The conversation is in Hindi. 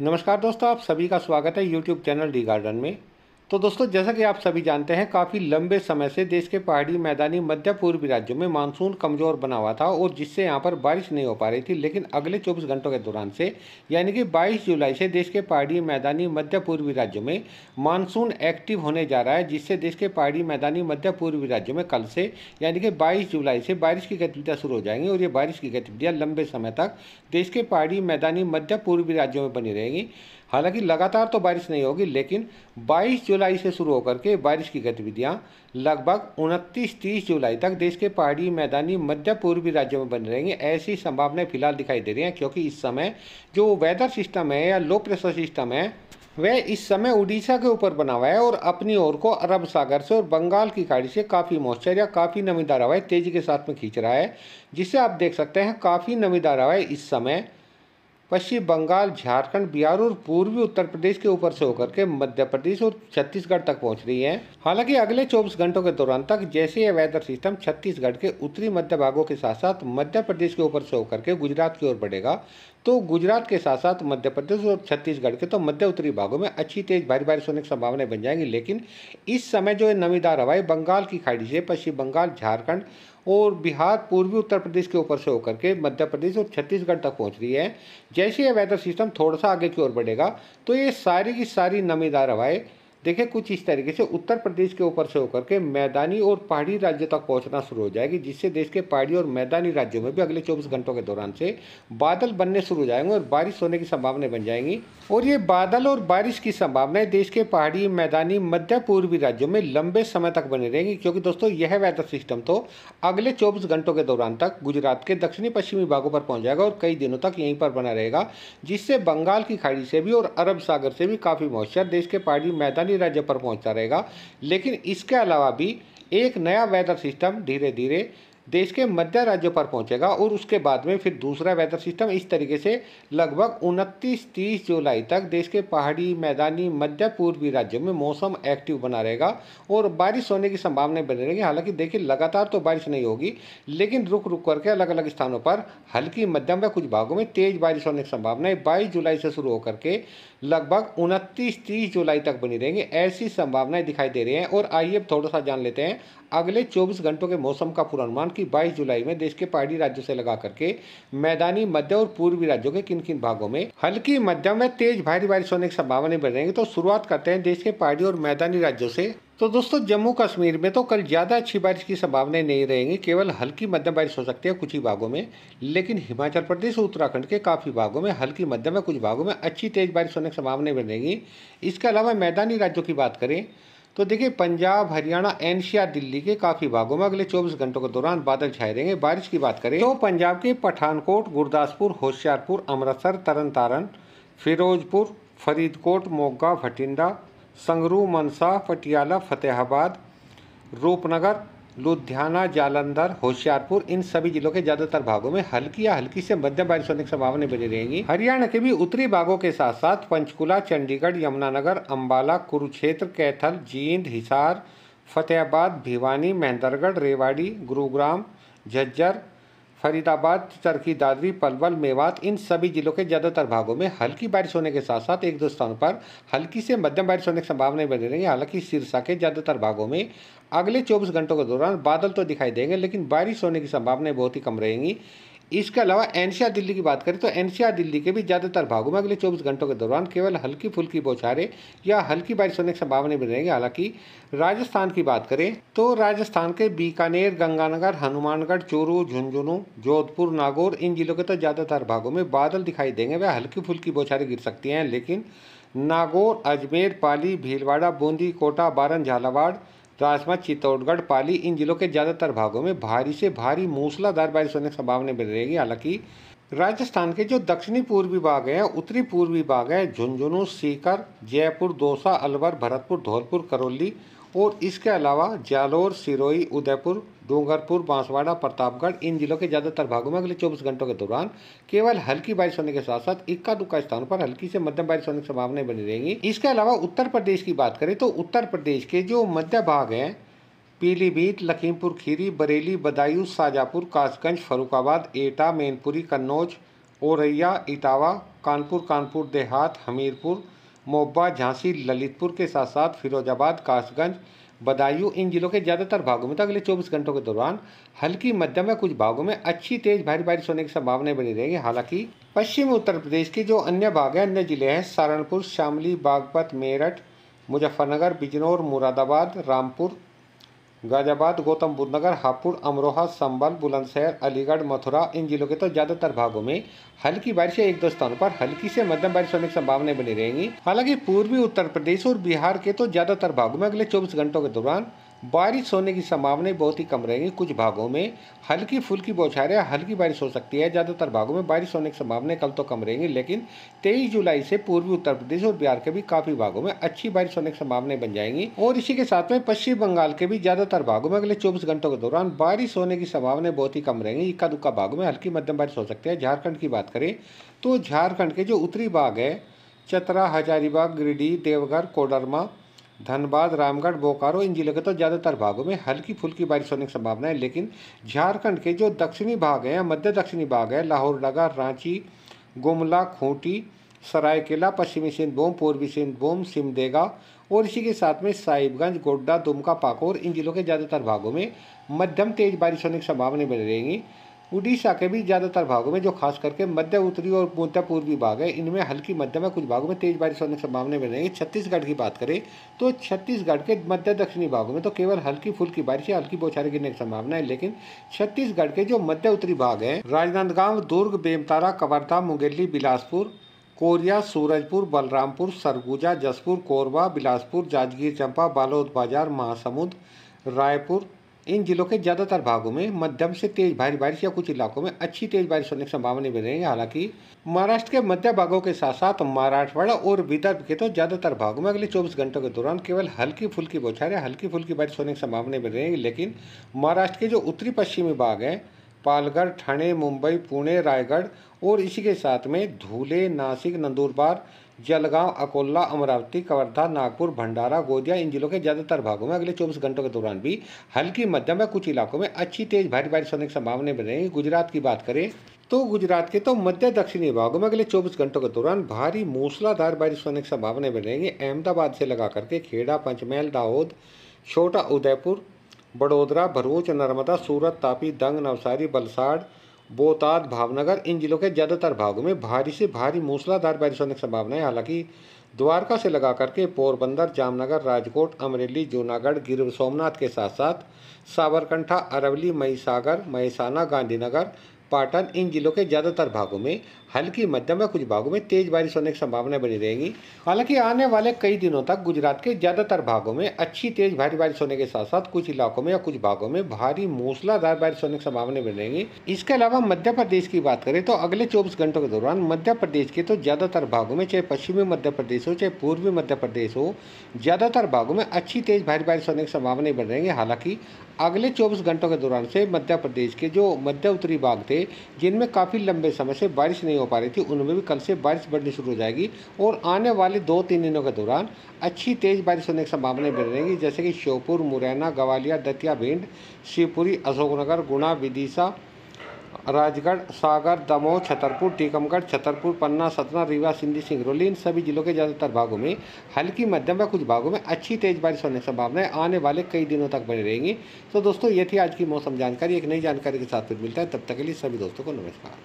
नमस्कार दोस्तों आप सभी का स्वागत है यूट्यूब चैनल डी गार्डन में तो दोस्तों जैसा कि आप सभी जानते हैं काफ़ी लंबे समय से देश के पहाड़ी मैदानी मध्य पूर्वी राज्यों में मानसून कमज़ोर बना हुआ था और जिससे यहाँ पर बारिश नहीं हो पा रही थी लेकिन अगले 24 घंटों के दौरान से यानी कि 22 जुलाई से देश के पहाड़ी मैदानी मध्य पूर्वी राज्यों में मानसून एक्टिव होने जा रहा है जिससे देश के पहाड़ी मैदानी मध्य पूर्वी राज्यों में कल से यानी कि बाईस जुलाई से बारिश की गतिविधियाँ शुरू हो जाएंगी और ये बारिश की गतिविधियाँ लंबे समय तक देश के पहाड़ी मैदानी मध्य पूर्वी राज्यों में बनी रहेंगी हालांकि लगातार तो बारिश नहीं होगी लेकिन 22 जुलाई से शुरू होकर के बारिश की गतिविधियां लगभग 29-30 जुलाई तक देश के पहाड़ी मैदानी मध्य पूर्वी राज्यों में बनी रहेंगी ऐसी संभावनाएं फिलहाल दिखाई दे रही हैं क्योंकि इस समय जो वेदर सिस्टम है या लो प्रेशर सिस्टम है वह इस समय उड़ीसा के ऊपर बना हुआ है और अपनी ओर को अरब सागर से और बंगाल की खाड़ी से काफ़ी मॉइस्चर या काफ़ी नमीदार हवाएं तेज़ी के साथ में खींच रहा है जिसे आप देख सकते हैं काफ़ी नमीदार हवाएं इस समय पश्चिम बंगाल झारखंड बिहार और पूर्वी उत्तर प्रदेश के ऊपर से होकर के मध्य प्रदेश और छत्तीसगढ़ तक पहुंच रही है हालांकि अगले 24 घंटों के दौरान तक जैसे यह वेदर सिस्टम छत्तीसगढ़ के उत्तरी मध्य भागों के साथ साथ मध्य प्रदेश के ऊपर से होकर के गुजरात की ओर बढ़ेगा तो गुजरात के साथ साथ मध्य प्रदेश और छत्तीसगढ़ के तो मध्य उत्तरी भागों में अच्छी तेज भारी बारिश होने की संभावनाएं बन जाएंगी लेकिन इस समय जो है नमीदार हवाएं बंगाल की खाड़ी से पश्चिम बंगाल झारखंड और बिहार पूर्वी उत्तर प्रदेश के ऊपर से होकर के मध्य प्रदेश और छत्तीसगढ़ तक पहुंच रही है जैसे यह वेदर सिस्टम थोड़ा सा आगे की ओर बढ़ेगा तो ये सारी की सारी नमीदार हवाएं देखिए कुछ इस तरीके से उत्तर प्रदेश के ऊपर से होकर के मैदानी और पहाड़ी राज्य तक पहुंचना शुरू हो जाएगी जिससे देश के पहाड़ी और मैदानी राज्यों में भी अगले 24 घंटों के दौरान से बादल बनने शुरू हो जाएंगे और बारिश होने की संभावनाएं बन जाएंगी और ये बादल और बारिश की संभावनाएं देश के पहाड़ी मैदानी मध्य पूर्वी राज्यों में लंबे समय तक बनी रहेंगी क्योंकि दोस्तों यह वेदर सिस्टम तो अगले चौबीस घंटों के दौरान तक गुजरात के दक्षिणी पश्चिमी भागों पर पहुंच जाएगा और कई दिनों तक यहीं पर बना रहेगा जिससे बंगाल की खाड़ी से भी और अरब सागर से भी काफ़ी मॉइस्चर देश के पहाड़ी मैदानी पहाड़ी राज्य पर पहुंचता रहेगा लेकिन इसके अलावा भी एक नया वेदर सिस्टम धीरे धीरे देश के मध्य राज्यों पर पहुंचेगा और उसके बाद में फिर दूसरा वेदर सिस्टम इस तरीके से लगभग 29 30 जुलाई तक देश के पहाड़ी मैदानी मध्य पूर्वी राज्यों में मौसम एक्टिव बना रहेगा और बारिश होने की संभावना बनी रहेगी हालांकि देखिए लगातार तो बारिश नहीं होगी लेकिन रुक रुक करके अलग अलग स्थानों पर हल्की मध्यम व कुछ भागों में तेज बारिश होने की संभावना बाईस जुलाई से शुरू होकर के लगभग उनतीस तीस जुलाई तक बनी रहेंगी ऐसी संभावनाएं दिखाई दे रही हैं और आइए थोड़ा सा जान लेते हैं अगले चौबीस घंटों के मौसम का पूर्वानुमान कि 22 जुलाई में देश के पहाड़ी राज्यों से लगा करके मैदानी मध्य और पूर्वी राज्यों के किन किन भागों में हल्की मध्यम में तेज भारी बारिश होने की संभावना जाएंगे तो शुरुआत करते हैं देश के पहाड़ी और मैदानी राज्यों से तो दोस्तों जम्मू कश्मीर में तो कल ज़्यादा अच्छी बारिश की संभावनाएं नहीं रहेंगी केवल हल्की मध्यम बारिश हो सकती है कुछ ही भागों में लेकिन हिमाचल प्रदेश और उत्तराखंड के काफ़ी भागों में हल्की मध्यम में कुछ भागों में अच्छी तेज़ बारिश होने की संभावनाएं बनेगी इसके अलावा मैदानी राज्यों की बात करें तो देखिए पंजाब हरियाणा एनसीआर दिल्ली के काफी भागों में अगले 24 घंटों के दौरान बादल छाए रहेंगे बारिश की बात करें तो, तो पंजाब के पठानकोट गुरदासपुर होशियारपुर अमृतसर तरन तारण फिरोजपुर फरीदकोट मोगा भटिंडा संगरू मनसा पटियाला फतेहाबाद रूपनगर लुधियाना जालंधर होशियारपुर इन सभी जिलों के ज्यादातर भागों में हल्की या हल्की से मध्यम बारिश होने की संभावना बनी रहेगी हरियाणा के भी उत्तरी भागों के साथ साथ पंचकुला चंडीगढ़ यमुनानगर अम्बाला कुरुक्षेत्र कैथल जींद हिसार फतेहाबाद भिवानी महेंद्रगढ़ रेवाड़ी गुरुग्राम झज्जर फरीदाबाद चरखी दादरी पलवल मेवात इन सभी जिलों के ज़्यादातर भागों में हल्की बारिश होने के साथ साथ एक दो स्थानों पर हल्की से मध्यम बारिश होने की संभावना बनी रहेंगी हालांकि सिरसा के ज़्यादातर भागों में अगले 24 घंटों के दौरान बादल तो दिखाई देंगे लेकिन बारिश होने की संभावनाएं बहुत ही कम रहेंगी इसके अलावा एनसीआर दिल्ली की बात करें तो एनसीआर दिल्ली के भी ज़्यादातर भागों में अगले 24 घंटों के दौरान केवल हल्की फुल्की बौछारें या हल्की बारिश होने की संभावना भी रहेंगी हालांकि राजस्थान की बात करें तो राजस्थान के बीकानेर गंगानगर हनुमानगढ़ चूरू झुंझुनू जोधपुर नागौर इन जिलों के तो ज़्यादातर भागों में बादल दिखाई देंगे वह हल्की फुल्की बौछारें गिर सकती हैं लेकिन नागौर अजमेर पाली भीलवाड़ा बूंदी कोटा बारन झालावाड़ राजमा चित्तौड़गढ़ पाली इन जिलों के ज़्यादातर भागों में भारी से भारी मूसलाधार बारिश होने की संभावना बन रहेगी हालांकि राजस्थान के जो दक्षिणी पूर्वी भाग हैं उत्तरी पूर्वी भाग है झुंझुनू सीकर जयपुर दौसा अलवर भरतपुर धौलपुर करौली और इसके अलावा जालोर सिरोई उदयपुर डूंगरपुर बांसवाड़ा प्रतापगढ़ इन जिलों के ज़्यादातर भागों में अगले 24 घंटों के दौरान केवल हल्की बारिश होने के साथ साथ इक्का दुक्का स्थानों पर हल्की से मध्यम बारिश होने की संभावनाएं बनी रहेंगी इसके अलावा उत्तर प्रदेश की बात करें तो उत्तर प्रदेश के जो मध्य भाग हैं पीलीभीत लखीमपुर खीरी बरेली बदायूं शाहजहाँपुर कासगंज फरुखाबाद एटा मैनपुरी कन्नौज औरैया इटावा कानपुर कानपुर देहात हमीरपुर मोबा झांसी ललितपुर के साथ साथ फिरोजाबाद कासगंज बदायूं इन जिलों के ज़्यादातर भागों में तो अगले 24 घंटों के दौरान हल्की मध्यम या कुछ भागों में अच्छी तेज भारी बारिश होने की संभावनाएं बनी रहेगी हालांकि पश्चिम उत्तर प्रदेश के जो अन्य भाग हैं अन्य जिले हैं सहारनपुर शामली बागपत मेरठ मुजफ्फरनगर बिजनौर मुरादाबाद रामपुर गाजियाबाद गौतम बुद्ध नगर हापुड़ अमरोहा संबल बुलंदशहर अलीगढ़ मथुरा इन जिलों के तो ज्यादातर भागों में हल्की बारिश एक दो स्थानों पर हल्की से मध्यम बारिश होने की संभावनाएं बनी रहेंगी हालांकि पूर्वी उत्तर प्रदेश और बिहार के तो ज्यादातर भागों में अगले चौबीस घंटों के दौरान बारिश होने की संभावनाएं बहुत ही कम रहेंगी कुछ भागों में हल्की फुल्की बौछारें हल्की बारिश हो सकती है ज़्यादातर भागों में बारिश होने की संभावनाएं कल तो कम रहेंगी लेकिन 23 जुलाई से पूर्वी उत्तर प्रदेश और बिहार के भी काफ़ी भागों में अच्छी बारिश होने की संभावनाएं बन जाएंगी और इसी के साथ में पश्चिम बंगाल के भी ज़्यादातर भागों में अगले चौबीस घंटों के दौरान बारिश होने की संभावनाएं बहुत ही कम रहेंगी इक्का दुक्का भागों में हल्की मध्यम बारिश हो सकती है झारखंड की बात करें तो झारखंड के जो उत्तरी भाग है चतरा हजारीबाग गिरिडीह देवघर कोडरमा धनबाद रामगढ़ बोकारो इन जिलों के तो ज़्यादातर भागों में हल्की फुल्की बारिश होने की संभावना है लेकिन झारखंड के जो दक्षिणी भाग हैं या मध्य दक्षिणी भाग है लाहौर नगर रांची गुमला खूंटी सरायकेला पश्चिमी सिंहभूम पूर्वी सिंहभूम सिमदेगा और इसी के साथ में साहिबगंज गोड्डा दुमका पाकोर इन जिलों के ज़्यादातर भागों में मध्यम तेज बारिश होने की संभावना बनी रहेंगी उड़ीसा के भी ज़्यादातर भागों में जो खास करके मध्य उत्तरी और मध्य पूर्वी भाग है इनमें हल्की मध्यम में कुछ भागों में तेज बारिश होने की संभावना बन रहेगी छत्तीसगढ़ की बात करें तो छत्तीसगढ़ के मध्य दक्षिणी भागों में तो केवल हल्की फुल्की बारिश या हल्की बौछारें गिरने की संभावना है लेकिन छत्तीसगढ़ के जो मध्य उत्तरी भाग है राजनांदगांव दुर्ग बेमतारा कवर्धा मुंगेली बिलासपुर कोरिया सूरजपुर बलरामपुर सरगुजा जसपुर कोरबा बिलासपुर जाजगीर चंपा बालोद बाजार महासमुंद रायपुर इन जिलों के ज़्यादातर भागों में मध्यम से तेज भारी बारिश या कुछ इलाकों में अच्छी तेज बारिश होने की संभावना भी रहेगी हालांकि महाराष्ट्र के मध्य भागों के साथ साथ मराठवाड़ा और विदर्भ के तो ज़्यादातर भागों में अगले 24 घंटों के दौरान केवल हल्की फुल्की बौछारें हल्की फुल्की बारिश होने की संभावना भी रहेगी लेकिन महाराष्ट्र के जो उत्तरी पश्चिमी भाग हैं पालगढ़ ठाणे मुंबई पुणे रायगढ़ और इसी के साथ में धूले नासिक नंदूरबार जलगांव अकोला अमरावती कवर्धा नागपुर भंडारा गोदिया इन जिलों के ज्यादातर भागों में अगले 24 घंटों के दौरान भी हल्की मध्यम या कुछ इलाकों में अच्छी तेज भारी बारिश होने की संभावना बनेगी गुजरात की बात करें तो गुजरात के तो मध्य दक्षिणी भागों में अगले 24 घंटों के दौरान भारी मूसलाधार बारिश होने की संभावना बन रही अहमदाबाद से लगा करके खेड़ा पंचमहल दाहोद छोटा उदयपुर बड़ोदरा भरूच नर्मदा सूरत तापी दंग नवसारी बलसाड़ बोताद भावनगर इन जिलों के ज़्यादातर भागों में भारी से भारी मूसलाधार बारिश होने की संभावना है हालांकि द्वारका से लगा करके पोरबंदर जामनगर राजकोट अमरेली जूनागढ़ गिर सोमनाथ के साथ साथ साबरकंठा अरवली मई सागर गांधीनगर पाटन इन जिलों के ज़्यादातर भागों में हल्की मध्यम व कुछ भागों में तेज़ बारिश होने की संभावना बनी रहेगी हालांकि आने वाले कई दिनों तक गुजरात के ज़्यादातर भागों में अच्छी तेज़ भारी बारिश होने के साथ साथ कुछ इलाकों में या कुछ भागों में भारी मूसलाधार बारिश होने की संभावना बनी रहेगी इसके अलावा मध्य प्रदेश की बात करें तो अगले चौबीस घंटों के दौरान मध्य प्रदेश के तो ज़्यादातर भागों में चाहे पश्चिमी मध्य प्रदेश हो चाहे पूर्वी मध्य प्रदेश हो ज़्यादातर भागों में अच्छी तेज़ भारी बारिश होने की संभावना बन रहेगी हालांकि अगले 24 घंटों के दौरान से मध्य प्रदेश के जो मध्य उत्तरी भाग थे जिनमें काफ़ी लंबे समय से बारिश नहीं हो पा रही थी उनमें भी कल से बारिश बढ़नी शुरू हो जाएगी और आने वाले दो तीन दिनों के दौरान अच्छी तेज़ बारिश होने की संभावनाएं बन रहेगी जैसे कि श्योपुर मुरैना ग्वालियर दतिया भिंड शिवपुरी अशोकनगर गुणा विदिशा राजगढ़ सागर दमोह छतरपुर टीकमगढ़ छतरपुर पन्ना सतना रीवा सिंधी सिंगरौली इन सभी जिलों के ज़्यादातर भागों में हल्की मध्यम व कुछ भागों में अच्छी तेज़ बारिश होने की संभावनाएं आने वाले कई दिनों तक बनी रहेंगी तो दोस्तों ये थी आज की मौसम जानकारी एक नई जानकारी के साथ फिर मिलता है तब तक के लिए सभी दोस्तों को नमस्कार